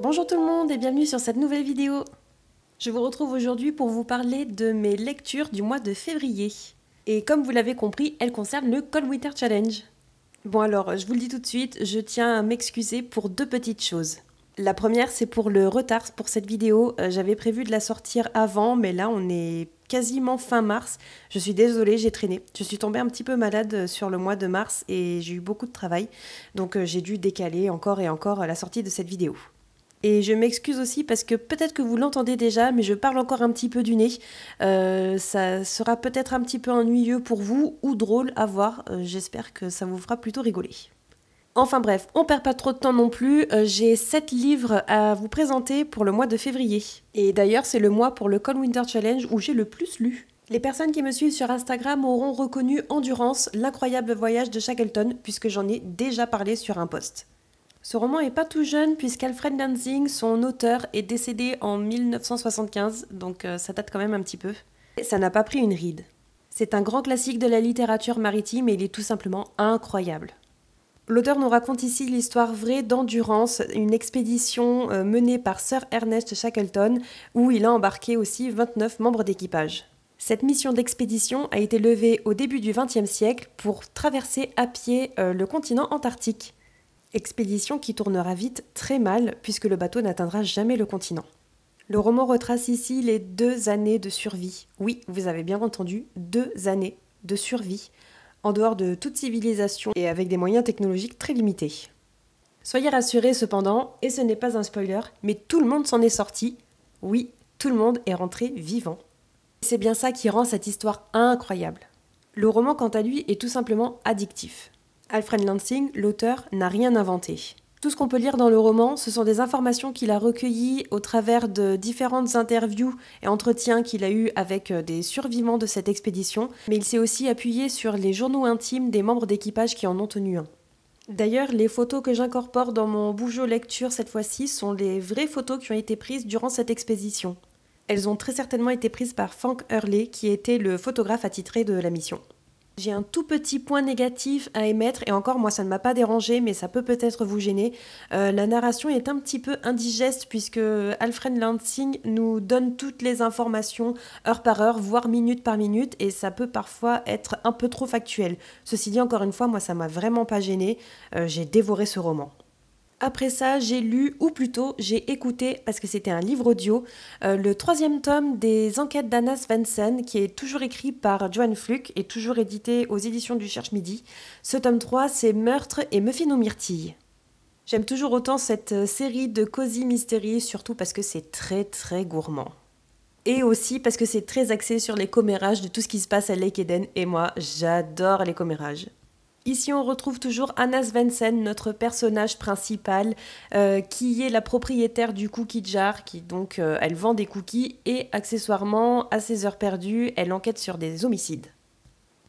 Bonjour tout le monde et bienvenue sur cette nouvelle vidéo. Je vous retrouve aujourd'hui pour vous parler de mes lectures du mois de février. Et comme vous l'avez compris, elles concernent le Cold Winter Challenge. Bon alors, je vous le dis tout de suite, je tiens à m'excuser pour deux petites choses. La première, c'est pour le retard pour cette vidéo. Euh, j'avais prévu de la sortir avant, mais là, on est quasiment fin mars. Je suis désolée, j'ai traîné. Je suis tombée un petit peu malade euh, sur le mois de mars et j'ai eu beaucoup de travail. Donc, euh, j'ai dû décaler encore et encore la sortie de cette vidéo. Et je m'excuse aussi parce que peut-être que vous l'entendez déjà, mais je parle encore un petit peu du nez. Euh, ça sera peut-être un petit peu ennuyeux pour vous ou drôle à voir. Euh, j'espère que ça vous fera plutôt rigoler. Enfin bref, on perd pas trop de temps non plus, euh, j'ai 7 livres à vous présenter pour le mois de février. Et d'ailleurs, c'est le mois pour le Cold Winter Challenge où j'ai le plus lu. Les personnes qui me suivent sur Instagram auront reconnu Endurance, l'incroyable voyage de Shackleton, puisque j'en ai déjà parlé sur un post. Ce roman n'est pas tout jeune puisqu'Alfred Lansing, son auteur, est décédé en 1975, donc euh, ça date quand même un petit peu. ça n'a pas pris une ride. C'est un grand classique de la littérature maritime et il est tout simplement incroyable. L'auteur nous raconte ici l'histoire vraie d'Endurance, une expédition euh, menée par Sir Ernest Shackleton, où il a embarqué aussi 29 membres d'équipage. Cette mission d'expédition a été levée au début du XXe siècle pour traverser à pied euh, le continent antarctique. Expédition qui tournera vite très mal puisque le bateau n'atteindra jamais le continent. Le roman retrace ici les deux années de survie. Oui, vous avez bien entendu, deux années de survie, en dehors de toute civilisation et avec des moyens technologiques très limités. Soyez rassurés cependant, et ce n'est pas un spoiler, mais tout le monde s'en est sorti. Oui, tout le monde est rentré vivant. C'est bien ça qui rend cette histoire incroyable. Le roman, quant à lui, est tout simplement addictif. Alfred Lansing, l'auteur, n'a rien inventé. Tout ce qu'on peut lire dans le roman, ce sont des informations qu'il a recueillies au travers de différentes interviews et entretiens qu'il a eus avec euh, des survivants de cette expédition, mais il s'est aussi appuyé sur les journaux intimes des membres d'équipage qui en ont tenu un. D'ailleurs, les photos que j'incorpore dans mon bougeot lecture cette fois-ci sont les vraies photos qui ont été prises durant cette expédition. Elles ont très certainement été prises par Frank Hurley, qui était le photographe attitré de la mission. J'ai un tout petit point négatif à émettre, et encore moi ça ne m'a pas dérangé, mais ça peut peut-être vous gêner. Euh, la narration est un petit peu indigeste puisque Alfred Lansing nous donne toutes les informations heure par heure, voire minute par minute, et ça peut parfois être un peu trop factuel. Ceci dit, encore une fois, moi ça m'a vraiment pas gêné, euh, j'ai dévoré ce roman. Après ça, j'ai lu, ou plutôt j'ai écouté, parce que c'était un livre audio, euh, le troisième tome des enquêtes d'Anna Svensson, qui est toujours écrit par Joan Fluke et toujours édité aux éditions du Cherche Midi. Ce tome 3, c'est Meurtre et Muffin aux myrtilles. J'aime toujours autant cette euh, série de cosy mysteries, surtout parce que c'est très très gourmand. Et aussi parce que c'est très axé sur les commérages de tout ce qui se passe à Lake Eden, et moi j'adore les commérages. Ici, on retrouve toujours Anna Svensson, notre personnage principal, euh, qui est la propriétaire du cookie jar, qui donc euh, elle vend des cookies et accessoirement, à ses heures perdues, elle enquête sur des homicides.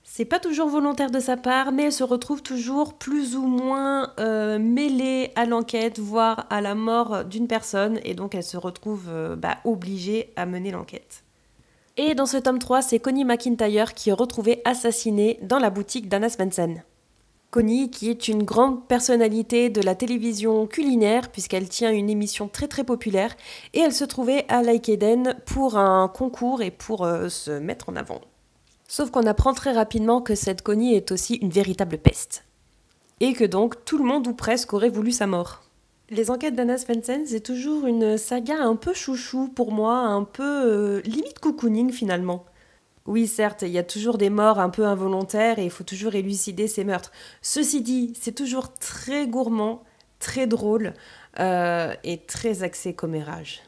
C'est pas toujours volontaire de sa part, mais elle se retrouve toujours plus ou moins euh, mêlée à l'enquête, voire à la mort d'une personne, et donc elle se retrouve bah, obligée à mener l'enquête. Et dans ce tome 3, c'est Connie McIntyre qui est retrouvée assassinée dans la boutique d'Anna Svensson. Connie, qui est une grande personnalité de la télévision culinaire, puisqu'elle tient une émission très très populaire, et elle se trouvait à Eden pour un concours et pour euh, se mettre en avant. Sauf qu'on apprend très rapidement que cette Connie est aussi une véritable peste, et que donc tout le monde ou presque aurait voulu sa mort. Les enquêtes d'Anna Svensson, c'est toujours une saga un peu chouchou pour moi, un peu euh, limite cocooning finalement. Oui, certes, il y a toujours des morts un peu involontaires et il faut toujours élucider ces meurtres. Ceci dit, c'est toujours très gourmand, très drôle euh, et très axé commérage.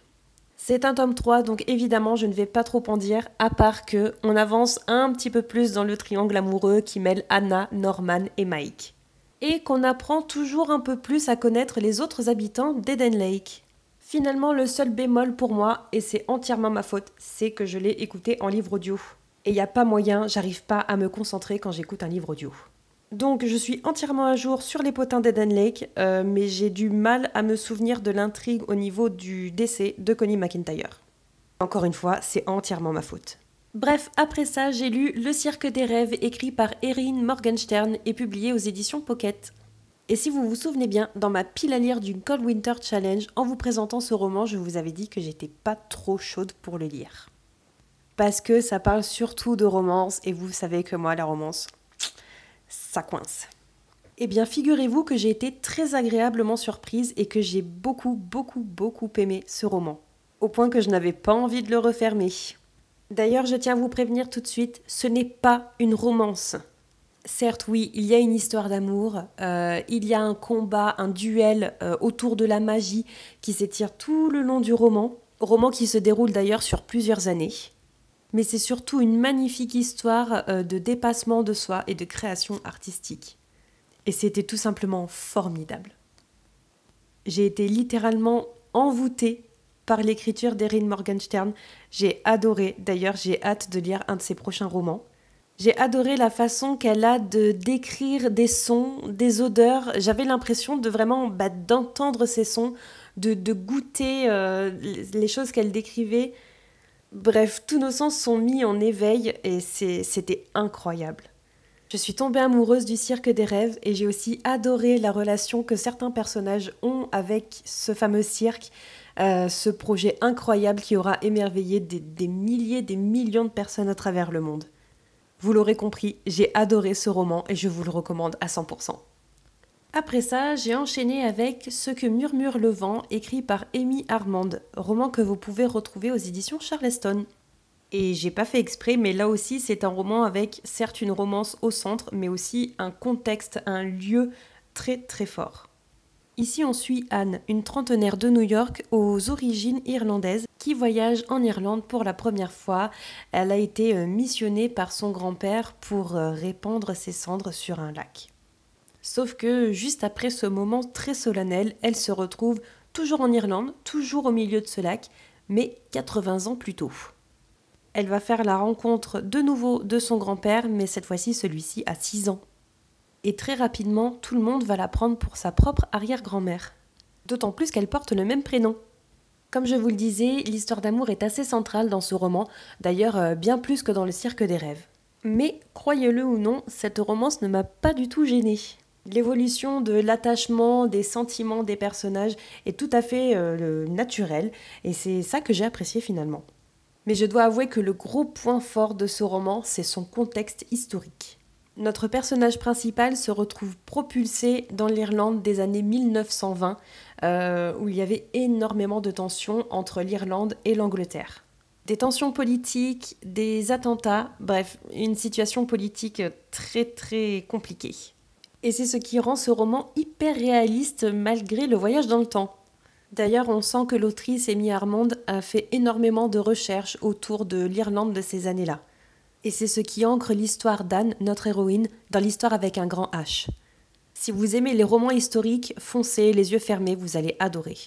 C'est un tome 3, donc évidemment, je ne vais pas trop en dire, à part que on avance un petit peu plus dans le triangle amoureux qui mêle Anna, Norman et Mike. Et qu'on apprend toujours un peu plus à connaître les autres habitants d'Eden Lake. Finalement, le seul bémol pour moi, et c'est entièrement ma faute, c'est que je l'ai écouté en livre audio et il a pas moyen, j'arrive pas à me concentrer quand j'écoute un livre audio. Donc je suis entièrement à jour sur les potins d'Eden Lake, euh, mais j'ai du mal à me souvenir de l'intrigue au niveau du décès de Connie McIntyre. Encore une fois, c'est entièrement ma faute. Bref, après ça, j'ai lu Le Cirque des rêves, écrit par Erin Morgenstern et publié aux éditions Pocket. Et si vous vous souvenez bien, dans ma pile à lire du Cold Winter Challenge, en vous présentant ce roman, je vous avais dit que j'étais pas trop chaude pour le lire parce que ça parle surtout de romance et vous savez que moi, la romance, ça coince. Eh bien, figurez-vous que j'ai été très agréablement surprise et que j'ai beaucoup, beaucoup, beaucoup aimé ce roman, au point que je n'avais pas envie de le refermer. D'ailleurs, je tiens à vous prévenir tout de suite, ce n'est pas une romance. Certes, oui, il y a une histoire d'amour, euh, il y a un combat, un duel euh, autour de la magie qui s'étire tout le long du roman, roman qui se déroule d'ailleurs sur plusieurs années mais c'est surtout une magnifique histoire euh, de dépassement de soi et de création artistique. Et c'était tout simplement formidable. J'ai été littéralement envoûtée par l'écriture d'Erin Morgenstern. J'ai adoré, d'ailleurs j'ai hâte de lire un de ses prochains romans. J'ai adoré la façon qu'elle a de décrire des sons, des odeurs. J'avais l'impression de vraiment bah, d'entendre ces sons, de, goûter euh, les choses qu'elle décrivait. Bref, tous nos sens sont mis en éveil et c'était incroyable. Je suis tombée amoureuse du cirque des rêves et j'ai aussi adoré la relation que certains personnages ont avec ce fameux cirque, euh, ce projet incroyable qui aura émerveillé des, des milliers, des millions de personnes à travers le monde. Vous l'aurez compris, j'ai adoré ce roman et je vous le recommande à 100%. Après ça, j'ai enchaîné avec Ce que murmure le vent, écrit par Amy Armand, roman que vous pouvez retrouver aux éditions Charleston. Et j'ai pas fait exprès, mais là aussi, c'est un roman avec certes une romance au centre, mais aussi un contexte, un lieu très très fort. Ici, on suit Anne, une trentenaire de New York aux origines irlandaises, qui voyage en Irlande pour la première fois. Elle a été euh, missionnée par son grand-père pour euh, répandre ses cendres sur un lac. Sauf que juste après ce moment très solennel, elle se retrouve toujours en Irlande, toujours au milieu de ce lac, mais 80 ans plus tôt. Elle va faire la rencontre de nouveau de son grand-père, mais cette fois-ci celui-ci a 6 ans. Et très rapidement, tout le monde va la prendre pour sa propre arrière-grand-mère. D'autant plus qu'elle porte le même prénom. Comme je vous le disais, l'histoire d'amour est assez centrale dans ce roman, d'ailleurs euh, bien plus que dans le cirque des rêves. Mais croyez-le ou non, cette romance ne m'a pas du tout gênée. L'évolution de l'attachement, des sentiments des personnages est tout à fait euh, naturelle et c'est ça que j'ai apprécié finalement. Mais je dois avouer que le gros point fort de ce roman, c'est son contexte historique. Notre personnage principal se retrouve propulsé dans l'Irlande des années 1920, euh, où il y avait énormément de tensions entre l'Irlande et l'Angleterre. Des tensions politiques, des attentats, bref, une situation politique très très compliquée et c'est ce qui rend ce roman hyper réaliste malgré le voyage dans le temps. D'ailleurs, on sent que l'autrice Amy Armand a fait énormément de recherches autour de l'Irlande de ces années-là. Et c'est ce qui ancre l'histoire d'Anne, notre héroïne, dans l'histoire avec un grand H. Si vous aimez les romans historiques, foncez, les yeux fermés, vous allez adorer.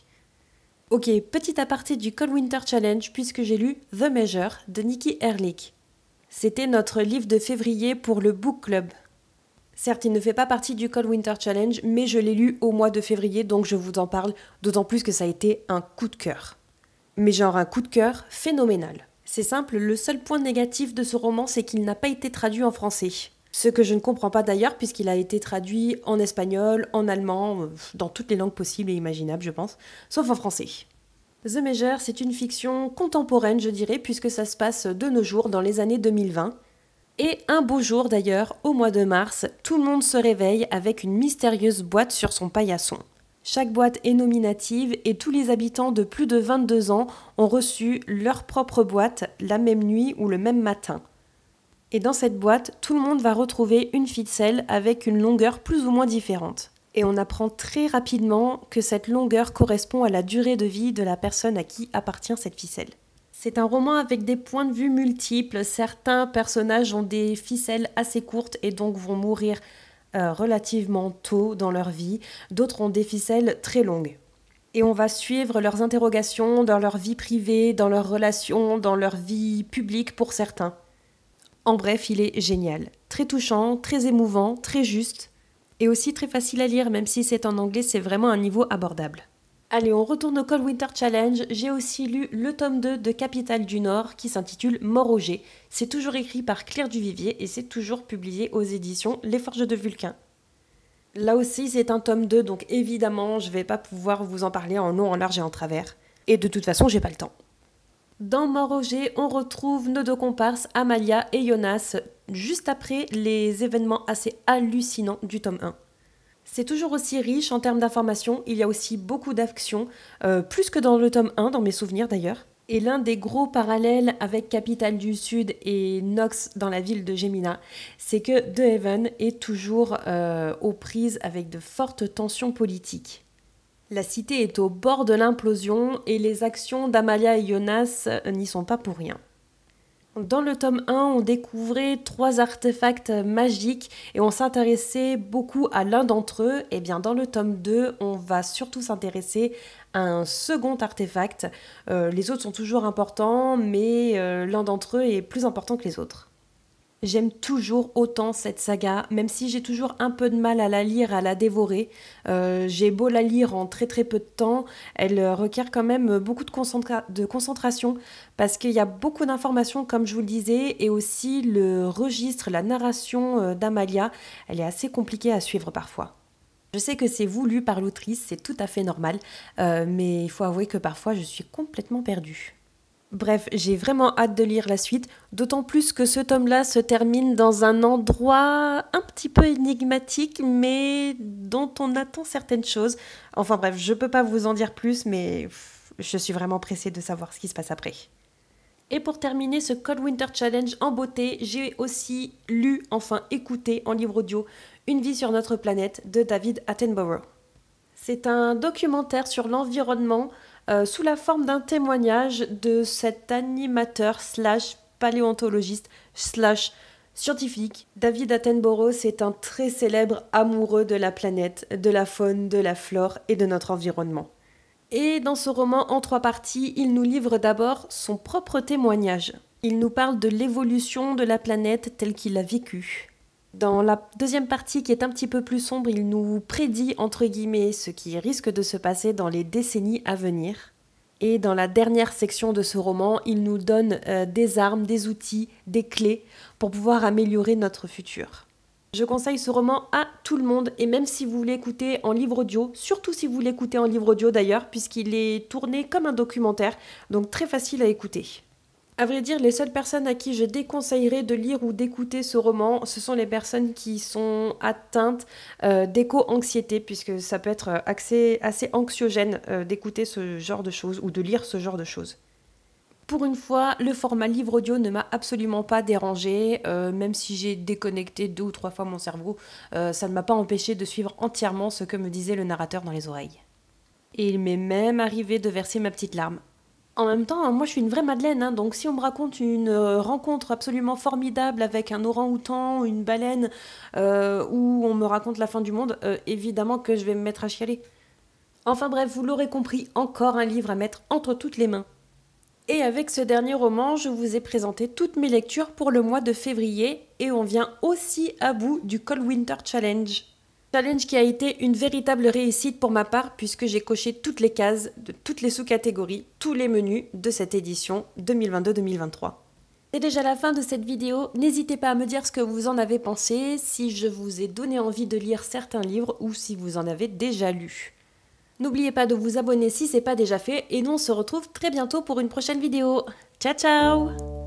Ok, petit aparté du Cold Winter Challenge, puisque j'ai lu The Measure de Nikki Ehrlich. C'était notre livre de février pour le Book Club, Certes, il ne fait pas partie du Cold Winter Challenge, mais je l'ai lu au mois de février, donc je vous en parle, d'autant plus que ça a été un coup de cœur. Mais genre un coup de cœur phénoménal. C'est simple, le seul point négatif de ce roman, c'est qu'il n'a pas été traduit en français. Ce que je ne comprends pas d'ailleurs, puisqu'il a été traduit en espagnol, en allemand, euh, dans toutes les langues possibles et imaginables, je pense, sauf en français. The Major, c'est une fiction contemporaine, je dirais, puisque ça se passe de nos jours, dans les années 2020. Et un beau jour d'ailleurs, au mois de mars, tout le monde se réveille avec une mystérieuse boîte sur son paillasson. Chaque boîte est nominative et tous les habitants de plus de 22 ans ont reçu leur propre boîte la même nuit ou le même matin. Et dans cette boîte, tout le monde va retrouver une ficelle avec une longueur plus ou moins différente. Et on apprend très rapidement que cette longueur correspond à la durée de vie de la personne à qui appartient cette ficelle. C'est un roman avec des points de vue multiples. Certains personnages ont des ficelles assez courtes et donc vont mourir euh, relativement tôt dans leur vie. D'autres ont des ficelles très longues. Et on va suivre leurs interrogations dans leur vie privée, dans leurs relations, dans leur vie publique pour certains. En bref, il est génial. Très touchant, très émouvant, très juste, et aussi très facile à lire, même si c'est en anglais, c'est vraiment un niveau abordable. Allez, on retourne au Cold Winter Challenge. J'ai aussi lu le tome 2 de Capitale du Nord qui s'intitule Mort C'est toujours écrit par Claire Duvivier et c'est toujours publié aux éditions Les Forges de Vulcain. Là aussi, c'est un tome 2, donc évidemment, je ne vais pas pouvoir vous en parler en long, en large et en travers. Et de toute façon, j'ai pas le temps. Dans Moroger, on retrouve nos deux comparses, Amalia et Jonas, juste après les événements assez hallucinants du tome 1. C'est toujours aussi riche en termes d'informations, il y a aussi beaucoup d'actions, euh, plus que dans le tome 1, dans mes souvenirs d'ailleurs. Et l'un des gros parallèles avec Capitale du Sud et Nox dans la ville de Gemina, c'est que The Heaven est toujours euh, aux prises avec de fortes tensions politiques. La cité est au bord de l'implosion et les actions d'Amalia et Jonas euh, n'y sont pas pour rien. Dans le tome 1, on découvrait trois artefacts magiques et on s'intéressait beaucoup à l'un d'entre eux. Et eh bien dans le tome 2, on va surtout s'intéresser à un second artefact. Euh, les autres sont toujours importants, mais euh, l'un d'entre eux est plus important que les autres. J'aime toujours autant cette saga, même si j'ai toujours un peu de mal à la lire, à la dévorer. Euh, j'ai beau la lire en très très peu de temps, elle euh, requiert quand même euh, beaucoup de, concentration parce qu'il y a beaucoup d'informations, comme je vous le disais, et aussi le registre, la narration d'Amalia, elle est assez compliquée à suivre parfois. Je sais que c'est voulu par l'autrice, c'est tout à fait normal, mais il faut avouer que parfois je suis complètement perdue. Bref, j'ai vraiment hâte de lire la suite, d'autant plus que ce tome-là se termine dans un endroit un petit peu énigmatique, mais dont on attend certaines choses. Enfin bref, je ne peux pas vous en dire plus, mais je suis vraiment pressée de savoir ce qui se passe après. Et pour terminer ce Cold Winter Challenge en beauté, j'ai aussi lu, enfin écouté en livre audio, Une vie sur notre planète de David Attenborough. C'est un documentaire sur l'environnement euh, sous la forme d'un témoignage de cet animateur slash paléontologiste slash scientifique. David Attenborough, c'est un très célèbre amoureux de la planète, de la faune, de la flore et de notre environnement. Et dans ce roman en trois parties, il nous livre d'abord son propre témoignage. Il nous parle de l'évolution de la planète telle qu'il l'a vécue, dans la deuxième partie qui est un petit peu plus sombre, il nous prédit entre guillemets ce qui risque de se passer dans les décennies à venir. Et dans la dernière section de ce roman, il nous donne euh, des armes, des outils, des clés pour pouvoir améliorer notre futur. Je conseille ce roman à tout le monde et même si vous l'écoutez en livre audio, surtout si vous l'écoutez en livre audio d'ailleurs, puisqu'il est tourné comme un documentaire, donc très facile à écouter. À vrai dire, les seules personnes à qui je déconseillerais de lire ou d'écouter ce roman, ce sont les personnes qui sont atteintes euh, d'éco-anxiété, puisque ça peut être euh, assez, anxiogène euh, d'écouter ce genre de choses ou de lire ce genre de choses. Pour une fois, le format livre audio ne m'a absolument pas dérangé, même si j'ai déconnecté deux ou trois fois mon cerveau, ça ne m'a pas empêché de suivre entièrement ce que me disait le narrateur dans les oreilles. Et il m'est même arrivé de verser ma petite larme. En même temps, hein, moi je suis une vraie Madeleine, hein, donc si on me raconte une euh, rencontre absolument formidable avec un orang-outan, une baleine, euh, ou on me raconte la fin du monde, euh, évidemment que je vais me mettre à chialer. Enfin bref, vous l'aurez compris, encore un livre à mettre entre toutes les mains. Et avec ce dernier roman, je vous ai présenté toutes mes lectures pour le mois de février, et on vient aussi à bout du Cold Winter Challenge. Challenge qui a été une véritable réussite pour ma part puisque j'ai coché toutes les cases de toutes les sous-catégories, tous les menus de cette édition 2022-2023. C'est déjà la fin de cette vidéo, n'hésitez pas à me dire ce que vous en avez pensé, si je vous ai donné envie de lire certains livres ou si vous en avez déjà lu. N'oubliez pas de vous abonner si ce n'est pas déjà fait et nous on se retrouve très bientôt pour une prochaine vidéo. Ciao ciao